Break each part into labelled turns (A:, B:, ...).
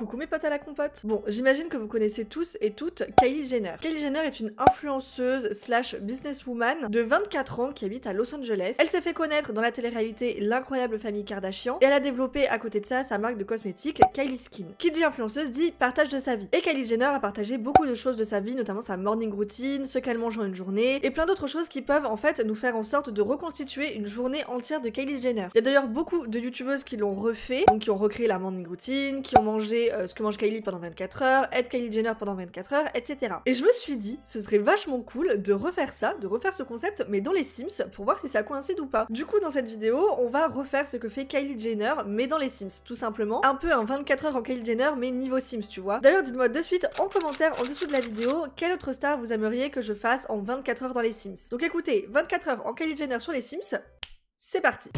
A: Coucou mes potes à la compote Bon, j'imagine que vous connaissez tous et toutes Kylie Jenner. Kylie Jenner est une influenceuse slash businesswoman de 24 ans qui habite à Los Angeles. Elle s'est fait connaître dans la télé-réalité L'incroyable famille Kardashian et elle a développé à côté de ça sa marque de cosmétiques Kylie Skin. Qui dit influenceuse dit partage de sa vie. Et Kylie Jenner a partagé beaucoup de choses de sa vie, notamment sa morning routine, ce qu'elle mange en une journée et plein d'autres choses qui peuvent en fait nous faire en sorte de reconstituer une journée entière de Kylie Jenner. Il y a d'ailleurs beaucoup de youtubeuses qui l'ont refait, donc qui ont recréé la morning routine, qui ont mangé euh, ce que mange Kylie pendant 24 heures, être Kylie Jenner pendant 24 heures, etc. Et je me suis dit, ce serait vachement cool de refaire ça, de refaire ce concept, mais dans les Sims, pour voir si ça coïncide ou pas. Du coup, dans cette vidéo, on va refaire ce que fait Kylie Jenner, mais dans les Sims, tout simplement. Un peu un 24 heures en Kylie Jenner, mais niveau Sims, tu vois. D'ailleurs, dites-moi de suite en commentaire, en dessous de la vidéo, quelle autre star vous aimeriez que je fasse en 24 heures dans les Sims. Donc écoutez, 24 heures en Kylie Jenner sur les Sims, c'est parti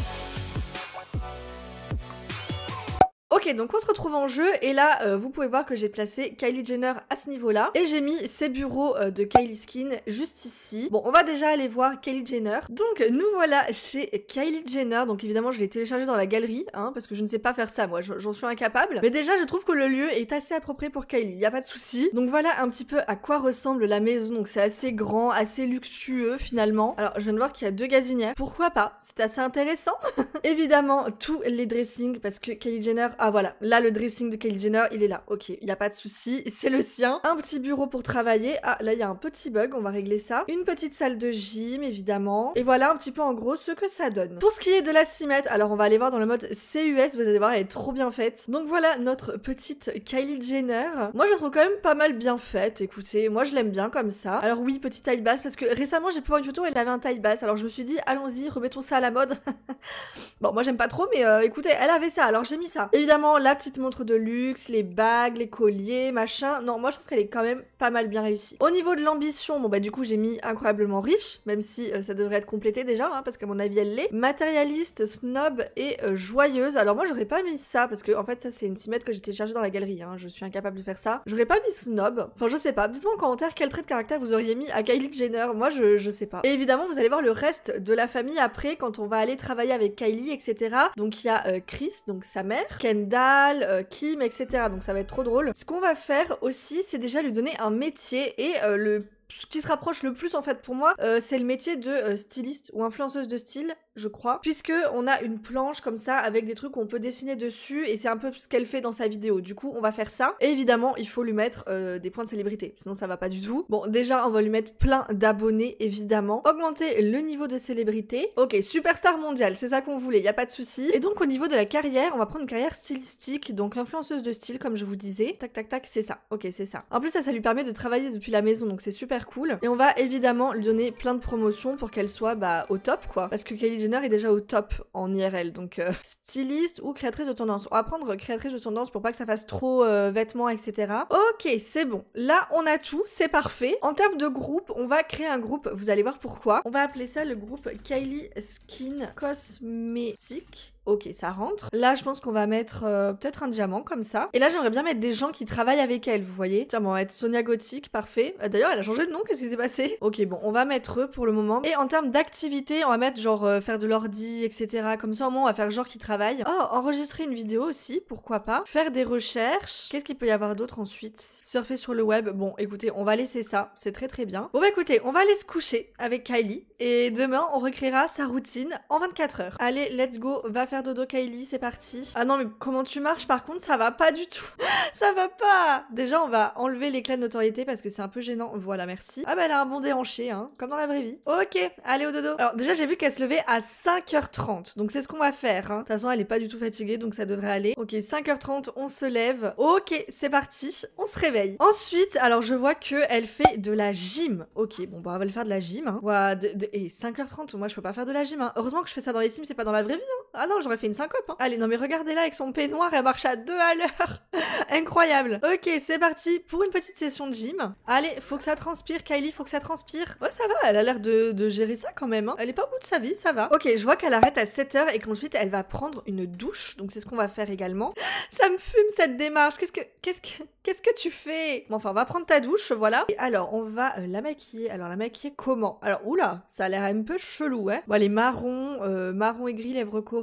A: Ok, donc on se retrouve en jeu et là, euh, vous pouvez voir que j'ai placé Kylie Jenner à ce niveau-là. Et j'ai mis ses bureaux euh, de Kylie Skin juste ici. Bon, on va déjà aller voir Kylie Jenner. Donc, nous voilà chez Kylie Jenner. Donc, évidemment, je l'ai téléchargé dans la galerie, hein, parce que je ne sais pas faire ça, moi, j'en suis incapable. Mais déjà, je trouve que le lieu est assez approprié pour Kylie, y a pas de souci. Donc, voilà un petit peu à quoi ressemble la maison. Donc, c'est assez grand, assez luxueux, finalement. Alors, je viens de voir qu'il y a deux gazinières. Pourquoi pas C'est assez intéressant. évidemment, tous les dressings, parce que Kylie Jenner ah voilà, là le dressing de Kylie Jenner, il est là. Ok, il n'y a pas de souci, c'est le sien. Un petit bureau pour travailler. Ah là, il y a un petit bug, on va régler ça. Une petite salle de gym, évidemment. Et voilà un petit peu en gros ce que ça donne. Pour ce qui est de la cimette, alors on va aller voir dans le mode CUS, vous allez voir, elle est trop bien faite. Donc voilà notre petite Kylie Jenner. Moi, je la trouve quand même pas mal bien faite. Écoutez, moi je l'aime bien comme ça. Alors oui, petite taille basse, parce que récemment j'ai pu voir une photo, elle avait un taille basse. Alors je me suis dit, allons-y, remettons ça à la mode. bon, moi j'aime pas trop, mais euh, écoutez, elle avait ça, alors j'ai mis ça. Évidemment, évidemment, la petite montre de luxe, les bagues, les colliers, machin. Non, moi je trouve qu'elle est quand même pas mal bien réussie. Au niveau de l'ambition, bon bah du coup j'ai mis incroyablement riche, même si euh, ça devrait être complété déjà, hein, parce qu'à mon avis elle l'est. Matérialiste, snob et euh, joyeuse. Alors moi j'aurais pas mis ça, parce que en fait ça c'est une cimette que j'ai téléchargée dans la galerie, hein. je suis incapable de faire ça. J'aurais pas mis snob, enfin je sais pas. Dites-moi en commentaire quel trait de caractère vous auriez mis à Kylie Jenner, moi je, je sais pas. Et évidemment vous allez voir le reste de la famille après quand on va aller travailler avec Kylie, etc. Donc il y a euh, Chris, donc sa mère, Kendall, euh, Kim, etc. Donc ça va être trop drôle. Ce qu'on va faire aussi, c'est déjà lui donner un métier et euh, le ce qui se rapproche le plus en fait pour moi, euh, c'est le métier de euh, styliste ou influenceuse de style, je crois, puisque on a une planche comme ça avec des trucs qu'on peut dessiner dessus et c'est un peu ce qu'elle fait dans sa vidéo. Du coup, on va faire ça. Et évidemment, il faut lui mettre euh, des points de célébrité, sinon ça va pas du tout. Bon, déjà, on va lui mettre plein d'abonnés évidemment, augmenter le niveau de célébrité. Ok, superstar mondial, c'est ça qu'on voulait, y a pas de souci. Et donc au niveau de la carrière, on va prendre une carrière stylistique, donc influenceuse de style comme je vous disais. Tac tac tac, c'est ça. Ok, c'est ça. En plus, ça, ça lui permet de travailler depuis la maison, donc c'est super cool. Et on va évidemment lui donner plein de promotions pour qu'elle soit bah, au top quoi. Parce que Kylie Jenner est déjà au top en IRL. Donc euh, styliste ou créatrice de tendance. On va prendre créatrice de tendance pour pas que ça fasse trop euh, vêtements, etc. Ok, c'est bon. Là, on a tout. C'est parfait. En termes de groupe, on va créer un groupe. Vous allez voir pourquoi. On va appeler ça le groupe Kylie Skin Cosmetic ok, ça rentre. Là, je pense qu'on va mettre euh, peut-être un diamant comme ça. Et là, j'aimerais bien mettre des gens qui travaillent avec elle, vous voyez. Tiens, va être Sonia Gothic, parfait. Euh, d'ailleurs, elle a changé de nom, qu'est-ce qui s'est passé Ok, bon, on va mettre eux pour le moment. Et en termes d'activité, on va mettre genre euh, faire de l'ordi, etc. Comme ça, au moins, on va faire genre qui travaille. Oh, enregistrer une vidéo aussi, pourquoi pas. Faire des recherches. Qu'est-ce qu'il peut y avoir d'autre ensuite Surfer sur le web. Bon, écoutez, on va laisser ça. C'est très très bien. Bon, bah écoutez, on va aller se coucher avec Kylie. Et demain, on recréera sa routine en 24 heures. Allez, let's go, va faire faire dodo Kylie, c'est parti. Ah non mais comment tu marches par contre, ça va pas du tout. ça va pas. Déjà on va enlever l'éclat de notoriété parce que c'est un peu gênant. Voilà, merci. Ah bah elle a un bon déhanché, hein, comme dans la vraie vie. Ok, allez au dodo. Alors déjà j'ai vu qu'elle se levait à 5h30, donc c'est ce qu'on va faire. Hein. De toute façon elle est pas du tout fatiguée, donc ça devrait aller. Ok, 5h30, on se lève. Ok, c'est parti, on se réveille. Ensuite, alors je vois que elle fait de la gym. Ok, bon bah on va le faire de la gym. Hein. Et 5h30, moi je peux pas faire de la gym. Hein. Heureusement que je fais ça dans les sims, c'est pas dans la vraie vie. Hein. Ah non, j'aurais fait une syncope. Hein. Allez, non mais regardez-la avec son peignoir, elle marche à deux à l'heure. Incroyable. Ok, c'est parti pour une petite session de gym. Allez, faut que ça transpire, Kylie, faut que ça transpire. Ouais, ça va, elle a l'air de, gérer ça quand même. Hein. Elle est pas au bout de sa vie, ça va. Ok, je vois qu'elle arrête à 7h et qu'ensuite elle va prendre une douche. Donc c'est ce qu'on va faire également. Ça me fume cette démarche. Qu'est-ce que, quest qu'est-ce que tu fais bon, Enfin, on va prendre ta douche, voilà. Et alors, on va euh, la maquiller. Alors, la maquiller comment Alors, oula, ça a l'air un peu chelou, hein. Bon, elle est marron, euh, marron et gris, lèvres courtes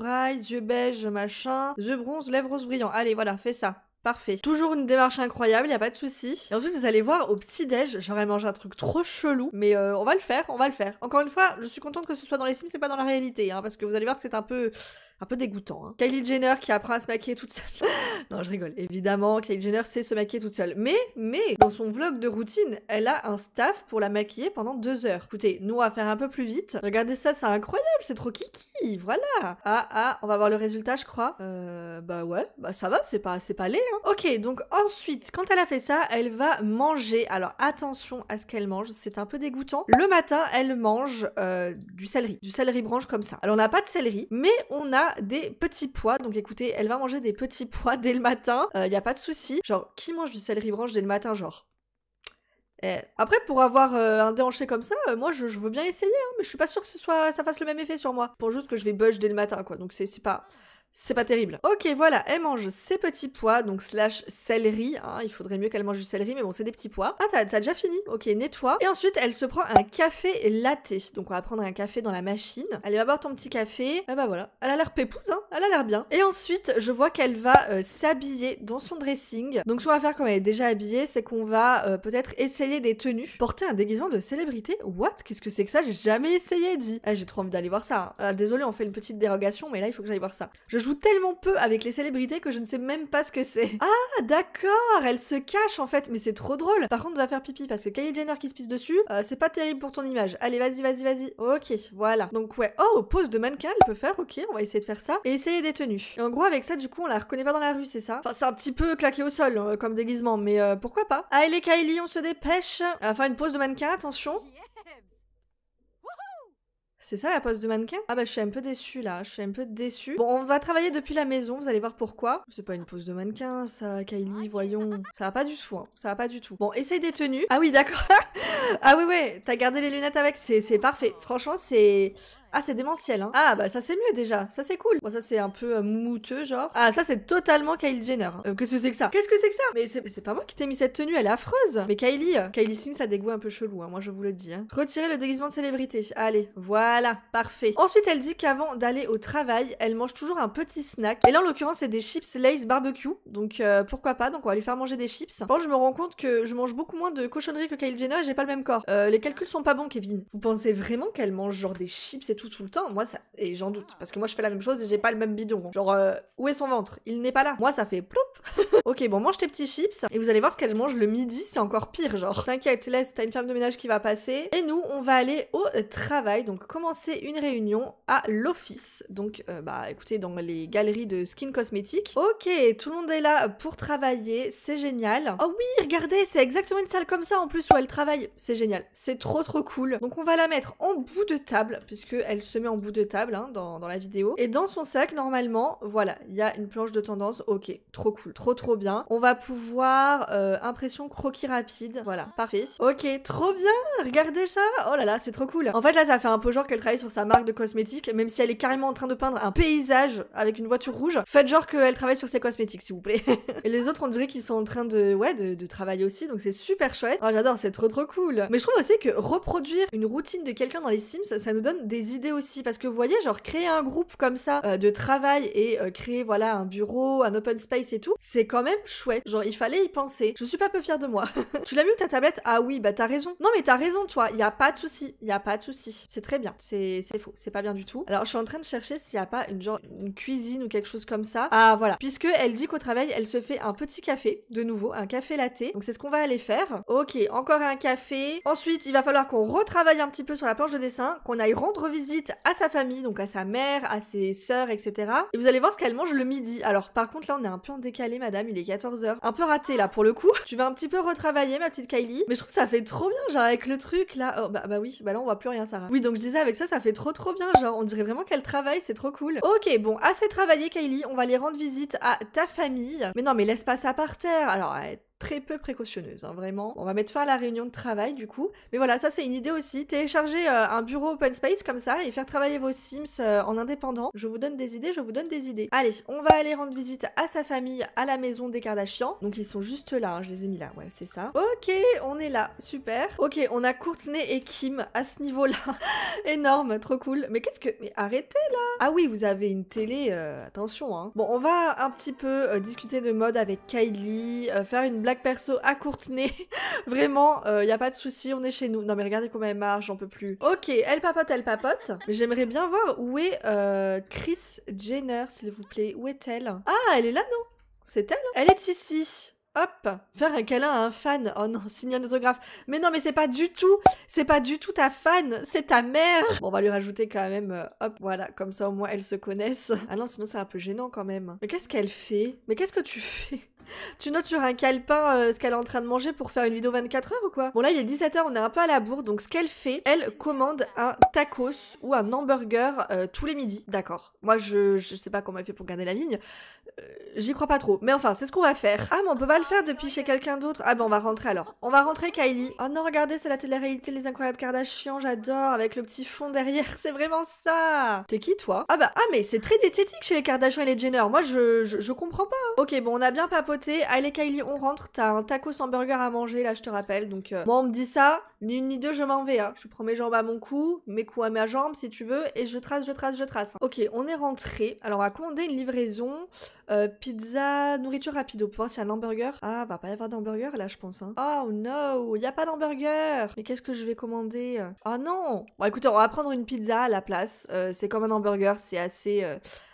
A: yeux beige, machin, yeux bronze, lèvres roses brillant. Allez, voilà, fais ça. Parfait. Toujours une démarche incroyable, Il n'y a pas de souci. Et ensuite, vous allez voir au petit-déj, j'aurais mangé un truc trop chelou, mais euh, on va le faire, on va le faire. Encore une fois, je suis contente que ce soit dans les Sims, c'est pas dans la réalité, hein, parce que vous allez voir que c'est un peu un peu dégoûtant. Hein. Kylie Jenner qui apprend à se maquiller toute seule. non, je rigole. Évidemment, Kylie Jenner sait se maquiller toute seule. Mais, mais, dans son vlog de routine, elle a un staff pour la maquiller pendant deux heures. Écoutez, nous, on va faire un peu plus vite. Regardez ça, c'est incroyable, c'est trop kiki, voilà. Ah, ah, on va voir le résultat, je crois. Euh, bah ouais, bah ça va, c'est pas, c'est pas laid. Hein. Ok, donc ensuite, quand elle a fait ça, elle va manger. Alors attention à ce qu'elle mange, c'est un peu dégoûtant. Le matin, elle mange euh, du céleri, du céleri branche comme ça. Alors on n'a pas de céleri, mais on a des petits pois. Donc écoutez, elle va manger des petits pois dès le matin. Il euh, a pas de souci. Genre, qui mange du céleri branche dès le matin, genre eh, Après, pour avoir euh, un déhanché comme ça, euh, moi je, veux bien essayer, hein, mais je suis pas sûre que ce soit, ça fasse le même effet sur moi. Pour juste que je vais bush dès le matin, quoi. Donc c'est pas c'est pas terrible. Ok, voilà, elle mange ses petits pois, donc slash céleri, hein, il faudrait mieux qu'elle mange du céleri, mais bon, c'est des petits pois. Ah, t'as déjà fini Ok, nettoie. Et ensuite, elle se prend un café latte. Donc, on va prendre un café dans la machine. Allez, va boire ton petit café. Ah bah voilà, elle a l'air pépouse, hein, elle a l'air bien. Et ensuite, je vois qu'elle va euh, s'habiller dans son dressing. Donc, ce qu'on va faire quand elle est déjà habillée, c'est qu'on va euh, peut-être essayer des tenues. Porter un déguisement de célébrité What Qu'est-ce que c'est que ça J'ai jamais essayé, dit. Ah, j'ai trop envie d'aller voir ça. Hein. Ah, désolé, on fait une petite dérogation, mais là, il faut que j'aille voir ça joue tellement peu avec les célébrités que je ne sais même pas ce que c'est. Ah, d'accord, elle se cache en fait, mais c'est trop drôle. Par contre, va faire pipi parce que Kylie Jenner qui se pisse dessus, euh, c'est pas terrible pour ton image. Allez, vas-y, vas-y, vas-y. Ok, voilà. Donc ouais, oh, pose de mannequin, elle peut faire, ok, on va essayer de faire ça. Et essayer des tenues. Et en gros, avec ça, du coup, on la reconnaît pas dans la rue, c'est ça Enfin, c'est un petit peu claqué au sol hein, comme déguisement, mais euh, pourquoi pas Allez, Kylie, on se dépêche. Enfin, une pose de mannequin, attention. C'est ça la pose de mannequin Ah bah je suis un peu déçue là, je suis un peu déçue. Bon, on va travailler depuis la maison, vous allez voir pourquoi. C'est pas une pose de mannequin ça, Kylie, voyons. Ça va pas du tout, hein. ça va pas du tout. Bon, essaye des tenues. Ah oui, d'accord. ah oui, ouais, t'as gardé les lunettes avec, c'est parfait. Franchement, c'est... Ah, c'est démentiel, hein. Ah, bah ça c'est mieux déjà. Ça c'est cool. Bon, ça c'est un peu euh, mouteux, genre. Ah, ça c'est totalement Kylie Jenner. Hein. Euh, qu'est-ce que c'est que ça Qu'est-ce que c'est que ça Mais c'est pas moi qui t'ai mis cette tenue, elle est affreuse. Mais Kylie, euh, Kylie Sims a des un peu chelous, hein, moi je vous le dis. Hein. Retirez le déguisement de célébrité. Allez, voilà, parfait. Ensuite, elle dit qu'avant d'aller au travail, elle mange toujours un petit snack. Et là, en l'occurrence, c'est des chips Lays barbecue. Donc pourquoi pas Donc on va lui faire manger des chips. Par contre, je me rends compte que je mange beaucoup moins de cochonneries que Kylie Jenner et j'ai pas le même corps. les calculs sont pas bons, Kevin. Vous pensez vraiment qu'elle mange genre des chips tout le temps, moi ça et j'en doute ah. parce que moi je fais la même chose et j'ai pas le même bidon. Genre euh, où est son ventre Il n'est pas là. Moi ça fait ploup. ok, bon mange tes petits chips et vous allez voir ce qu'elle mange le midi, c'est encore pire genre. T'inquiète, laisse, t'as une femme de ménage qui va passer et nous on va aller au euh, travail. Donc commencer une réunion à l'office. Donc euh, bah écoutez dans les galeries de skin cosmétiques. OK, tout le monde est là pour travailler, c'est génial. Oh oui, regardez, c'est exactement une salle comme ça en plus où elle travaille. C'est génial, c'est trop trop cool. Donc on va la mettre en bout de table puisque elle se met en bout de table hein, dans, la vidéo. Et dans son sac, normalement, voilà, il y a une planche de tendance. Ok, trop cool, trop trop bien. On va pouvoir euh, impression croquis rapide. Voilà, parfait. Ok, trop bien. Regardez ça. Oh là là, c'est trop cool. En fait, là, ça fait un peu genre qu'elle travaille sur sa marque de cosmétiques, même si elle est carrément en train de peindre un paysage avec une voiture rouge. Faites genre qu'elle travaille sur ses cosmétiques, s'il vous plaît. et les autres, on dirait qu'ils sont en train de, ouais, de, de travailler aussi. Donc c'est super chouette. Oh, j'adore, c'est trop trop cool. Mais je trouve aussi que reproduire une routine de quelqu'un dans les Sims, ça nous donne des idées aussi, parce que vous voyez, genre créer un groupe comme ça euh, de travail et euh, créer voilà un bureau, un open space et tout, c'est quand même chouette. Genre il fallait y penser. Je suis pas peu fière de moi. tu l'as vu où ta tablette Ah oui, bah t'as raison. Non mais t'as raison toi, il y a pas de souci, y a pas de souci. C'est très bien, c'est faux, c'est pas bien du tout. Alors je suis en train de chercher s'il y a pas une genre une cuisine ou quelque chose comme ça. Ah voilà, puisque elle dit qu'au travail elle se fait un petit café, de nouveau un café latte. Donc c'est ce qu'on va aller faire. Ok, encore un café. Ensuite il va falloir qu'on retravaille un petit peu sur la planche de dessin, qu'on aille rendre visite à sa famille, donc à sa mère, à ses sœurs, etc. Et vous allez voir ce qu'elle mange le midi. Alors par contre là on est un peu en décalé madame, il est 14h. Un peu raté là pour le coup. Tu vas un petit peu retravailler ma petite Kylie. Mais je trouve ça fait trop bien genre avec le truc là. Oh, bah, bah oui, bah là on voit plus rien Sarah. Oui donc je disais avec ça ça fait trop trop bien genre on dirait vraiment qu'elle travaille, c'est trop cool. Ok bon assez travaillé Kylie, on va aller rendre visite à ta famille. Mais non mais laisse pas ça par terre. Alors très peu précautionneuse, hein, vraiment. On va mettre fin à la réunion de travail du coup. Mais voilà, ça c'est une idée aussi. Télécharger euh, un bureau open space comme ça et faire travailler vos Sims euh, en indépendant. Je vous donne des idées, je vous donne des idées. Allez, on va aller rendre visite à sa famille à la maison des Kardashian. Donc ils sont juste là, hein, je les ai mis là, ouais, c'est ça. Ok, on est là, super. Ok, on a Courtney et Kim à ce niveau-là. Énorme, trop cool. Mais qu'est-ce que... Mais arrêtez là Ah oui, vous avez une télé, euh, attention. Hein. Bon, on va un petit peu discuter de mode avec Kylie, faire une blague perso à Courtenay. Vraiment, il euh, n'y a pas de souci, on est chez nous. Non mais regardez comment elle marche, j'en peux plus. Ok, elle papote, elle papote. J'aimerais bien voir où est euh, Chris Jenner, s'il vous plaît. Où est-elle Ah, elle est là, non C'est elle Elle est ici. Hop, faire un câlin à un fan. Oh non, signer un autographe. Mais non, mais c'est pas du tout, c'est pas du tout ta fan, c'est ta mère. Bon, on va lui rajouter quand même, euh, hop, voilà, comme ça au moins elles se connaissent. Ah non, sinon c'est un peu gênant quand même. Mais qu'est-ce qu'elle fait Mais qu'est-ce que tu fais tu notes sur un calepin euh, ce qu'elle est en train de manger pour faire une vidéo 24 heures ou quoi Bon là il est 17h, on est un peu à la bourre, donc ce qu'elle fait, elle commande un tacos ou un hamburger euh, tous les midis. D'accord. Moi je, je, sais pas comment elle fait pour garder la ligne, euh, j'y crois pas trop. Mais enfin c'est ce qu'on va faire. Ah mais on peut pas le faire depuis chez quelqu'un d'autre. Ah bah on va rentrer alors. On va rentrer Kylie. Oh non regardez c'est la télé-réalité Les Incroyables Kardashian, j'adore avec le petit fond derrière, c'est vraiment ça. T'es qui toi Ah bah ah mais c'est très diététique chez les Kardashian et les Jenner. Moi je, je, comprends pas. Hein. Ok bon on a bien papoté allez Kylie, on rentre, t'as un taco sans burger à manger là, je te rappelle. Donc euh, moi on me dit ça, ni une ni deux, je m'en vais. Hein. Je prends mes jambes à mon cou, mes coups à ma jambe si tu veux, et je trace, je trace, je trace. Hein. Ok, on est rentré. Alors on va commander une livraison, euh, pizza, nourriture rapide. Au pouvoir, c'est un hamburger. Ah, va pas y avoir d'hamburger là, je pense. Hein. Oh no, y a pas d'hamburger. Mais qu'est-ce que je vais commander euh Ah oh, non. Bon écoutez, on va prendre une pizza à la place. c'est comme un hamburger, c'est assez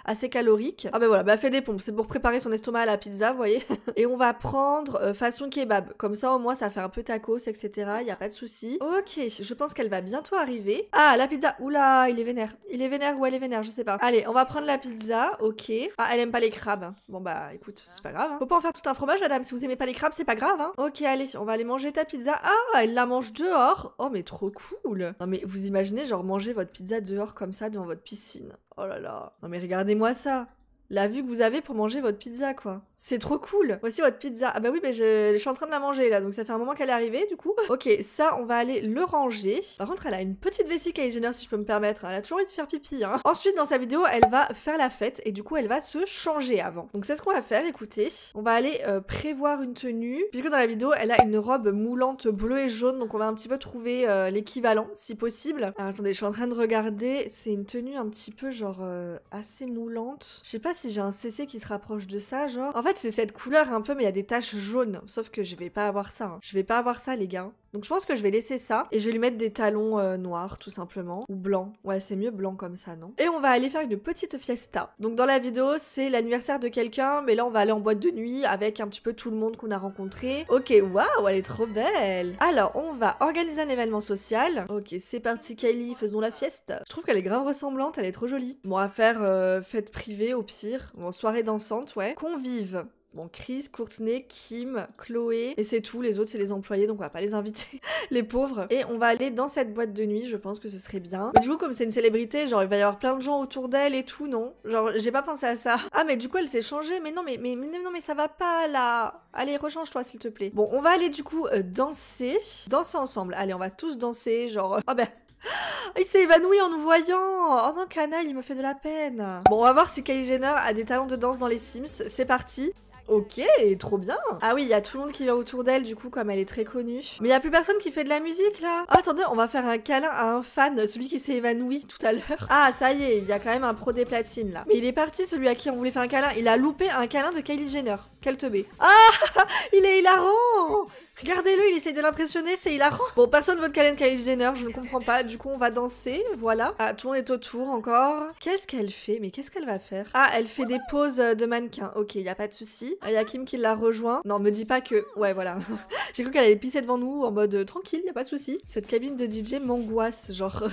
A: assez calorique. Ah ben voilà, bah fait des pompes, c'est pour préparer son estomac à la pizza, vous voyez. Et on va prendre euh, façon kebab, comme ça au moins ça fait un peu tacos, etc. Il y a pas de souci. Ok, je pense qu'elle va bientôt arriver. Ah la pizza, oula, il est vénère, il est vénère ou elle est vénère, je sais pas. Allez, on va prendre la pizza, ok. Ah elle aime pas les crabes. Bon bah écoute, c'est pas grave. On hein. Faut pas en faire tout un fromage, madame. Si vous aimez pas les crabes, c'est pas grave. Hein. Ok, allez, on va aller manger ta pizza. Ah, elle la mange dehors. Oh mais trop cool. Non mais vous imaginez genre manger votre pizza dehors comme ça devant votre piscine. Oh là là. Non mais regardez-moi ça la vue que vous avez pour manger votre pizza, quoi. C'est trop cool. Voici votre pizza. Ah bah oui, mais je, suis en train de la manger là, donc ça fait un moment qu'elle est arrivée, du coup. Ok, ça, on va aller le ranger. Par contre, elle a une petite vessie Jenner, si je peux me permettre. Elle a toujours envie de faire pipi, hein. Ensuite, dans sa vidéo, elle va faire la fête et du coup, elle va se changer avant. Donc c'est ce qu'on va faire, écoutez. On va aller euh, prévoir une tenue, puisque dans la vidéo, elle a une robe moulante bleue et jaune, donc on va un petit peu trouver euh, l'équivalent, si possible. Alors, attendez, je suis en train de regarder. C'est une tenue un petit peu genre euh, assez moulante. Je sais pas si j'ai un CC qui se rapproche de ça, genre. En fait, c'est cette couleur un peu, mais il y a des taches jaunes. Sauf que je vais pas avoir ça. Hein. Je vais pas avoir ça, les gars. Donc je pense que je vais laisser ça et je vais lui mettre des talons euh, noirs tout simplement ou blancs. Ouais, c'est mieux blanc comme ça, non Et on va aller faire une petite fiesta. Donc dans la vidéo, c'est l'anniversaire de quelqu'un, mais là on va aller en boîte de nuit avec un petit peu tout le monde qu'on a rencontré. OK, waouh, elle est trop belle. Alors, on va organiser un événement social. OK, c'est parti Kylie, faisons la fiesta. Je trouve qu'elle est grave ressemblante, elle est trop jolie. Bon, à faire euh, fête privée au pire, bon soirée dansante, ouais. Convive. Bon, Chris, Courtney, Kim, Chloé, et c'est tout. Les autres, c'est les employés, donc on va pas les inviter, les pauvres. Et on va aller dans cette boîte de nuit, je pense que ce serait bien. Mais du coup, comme c'est une célébrité, genre il va y avoir plein de gens autour d'elle et tout, non Genre, j'ai pas pensé à ça. Ah, mais du coup, elle s'est changée, mais non, mais, mais, non, mais ça va pas là. Allez, rechange-toi, s'il te plaît. Bon, on va aller du coup euh, danser. Danser ensemble. Allez, on va tous danser, genre. Oh ben, il s'est évanoui en nous voyant Oh non, canaille, il me fait de la peine Bon, on va voir si Kylie Jenner a des talents de danse dans les Sims. C'est parti ok, trop bien. Ah oui, il y a tout le monde qui vient autour d'elle, du coup, comme elle est très connue. Mais il n'y a plus personne qui fait de la musique là. Ah, attendez, on va faire un câlin à un fan, celui qui s'est évanoui tout à l'heure. Ah, ça y est, il y a quand même un pro des platines là. Mais il est parti, celui à qui on voulait faire un câlin. Il a loupé un câlin de Kylie Jenner. Quel teubé. Ah, il est hilarant. Regardez-le, il essaie de l'impressionner, c'est hilarant. Bon, personne vote Kalen Kylie Jenner, je ne comprends pas. Du coup, on va danser, voilà. Ah, tout le monde est autour encore. Qu'est-ce qu'elle fait Mais qu'est-ce qu'elle va faire Ah, elle fait des poses euh, de mannequin. Ok, il y a pas de souci. Il ah, y Kim qui l'a rejoint. Non, me dis pas que... Ouais, voilà. J'ai cru qu'elle allait pisser devant nous en mode euh, tranquille, il a pas de souci. Cette cabine de DJ m'angoisse, genre...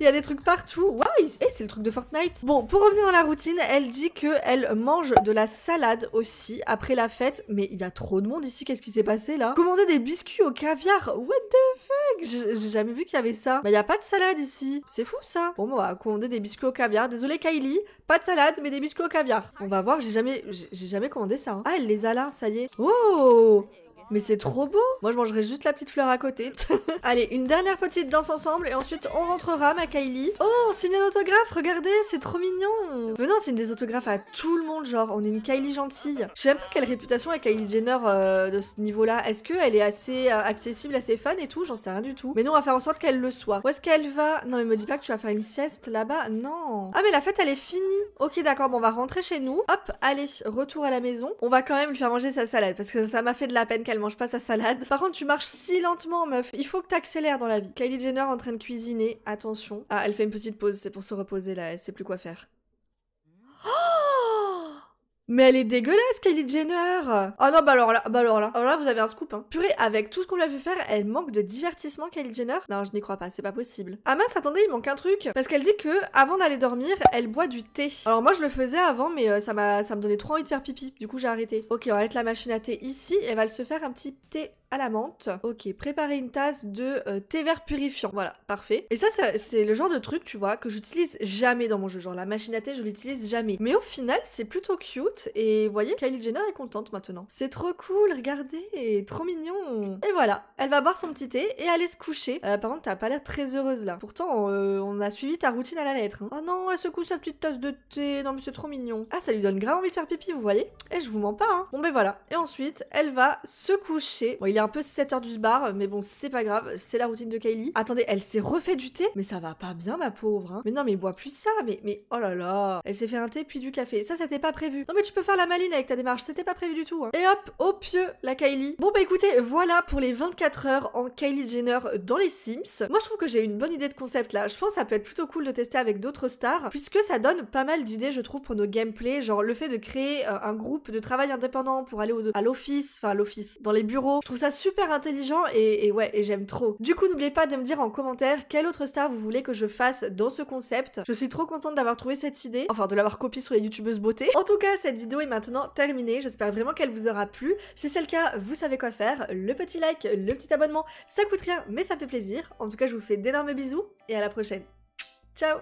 A: Il y a des trucs partout. Waouh, hey, eh, c'est le truc de Fortnite. Bon, pour revenir dans la routine, elle dit que elle mange de la salade aussi après la fête. Mais il y a trop de monde ici. Qu'est-ce qui s'est passé là Commander des biscuits au caviar, what the fuck J'ai jamais vu qu'il y avait ça. Mais bah, il y a pas de salade ici. C'est fou ça. Bon, on va commander des biscuits au caviar. Désolé Kylie, pas de salade, mais des biscuits au caviar. On va voir, j'ai jamais, j'ai jamais commandé ça. Hein. Ah, elle les a là, ça y est. Oh mais c'est trop beau Moi, je mangerai juste la petite fleur à côté. Allez, une dernière petite danse ensemble et ensuite on rentrera, ma Kylie. Oh, on signe un autographe, regardez, c'est trop mignon non, on signe des autographes à tout le monde, genre, on est une Kylie gentille. Je sais même pas quelle réputation a Kylie Jenner euh, de ce niveau-là. Est-ce qu'elle est assez euh, accessible à ses fans et tout J'en sais rien du tout. Mais non, on va faire en sorte qu'elle le soit. Où est-ce qu'elle va Non, mais me dis pas que tu vas faire une sieste là-bas. Non Ah, mais la fête, elle est finie Ok, d'accord, bon, on va rentrer chez nous. Hop, allez, retour à la maison. On va quand même lui faire manger sa salade parce que ça m'a fait de la peine qu'elle mange pas sa salade. Par contre, tu marches si lentement, meuf. Il faut que t'accélères dans la vie. Kylie Jenner en train de cuisiner, attention. Ah, elle fait une petite pause, c'est pour se reposer là, elle sait plus quoi faire. Oh mais elle est dégueulasse, Kylie Jenner oh non, bah alors là, bah alors là, alors là, vous avez un scoop, hein. Purée, avec tout ce qu'on lui a fait faire, elle manque de divertissement, Kylie Jenner Non, je n'y crois pas, c'est pas possible. Ah mince, attendez, il manque un truc. Parce qu'elle dit que, avant d'aller dormir, elle boit du thé. Alors moi, je le faisais avant, mais euh, ça m'a, ça me donnait trop envie de faire pipi. Du coup, j'ai arrêté. Ok, on va mettre la machine à thé ici, et elle va se faire un petit thé à la menthe. Ok, préparer une tasse de euh, thé vert purifiant. Voilà, parfait. Et ça, c'est le genre de truc, tu vois, que j'utilise jamais dans mon jeu. Genre la machine à thé, je l'utilise jamais. Mais au final, c'est plutôt cute. Et vous voyez, Kylie Jenner est contente maintenant. C'est trop cool, regardez, trop mignon. Et voilà, elle va boire son petit thé et aller se coucher. Euh, par contre, t'as pas l'air très heureuse là. Pourtant, euh, on a suivi ta routine à la lettre. Hein. Oh non, elle couche sa petite tasse de thé. Non mais c'est trop mignon. Ah, ça lui donne grave envie de faire pipi, vous voyez Et eh, je vous mens pas, hein. Bon ben voilà. Et ensuite, elle va se coucher un peu 7 h du bar, mais bon, c'est pas grave, c'est la routine de Kylie. Attendez, elle s'est refait du thé Mais ça va pas bien, ma pauvre. Hein. Mais non, mais bois plus ça, mais, mais oh là là. Elle s'est fait un thé puis du café. Ça, c'était pas prévu. Non, mais tu peux faire la maline avec ta démarche, c'était pas prévu du tout. Hein. Et hop, au pieu, la Kylie. Bon, bah écoutez, voilà pour les 24 heures en Kylie Jenner dans les Sims. Moi, je trouve que j'ai une bonne idée de concept là. Je pense que ça peut être plutôt cool de tester avec d'autres stars, puisque ça donne pas mal d'idées, je trouve, pour nos gameplay Genre le fait de créer euh, un groupe de travail indépendant pour aller au, à l'office, enfin l'office, dans les bureaux. Je trouve ça super intelligent et, ouais, et j'aime trop. Du coup, n'oubliez pas de me dire en commentaire quelle autre star vous voulez que je fasse dans ce concept. Je suis trop contente d'avoir trouvé cette idée, enfin de l'avoir copiée sur les youtubeuses beauté. En tout cas, cette vidéo est maintenant terminée. J'espère vraiment qu'elle vous aura plu. Si c'est le cas, vous savez quoi faire. Le petit like, le petit abonnement, ça coûte rien, mais ça fait plaisir. En tout cas, je vous fais d'énormes bisous et à la prochaine. Ciao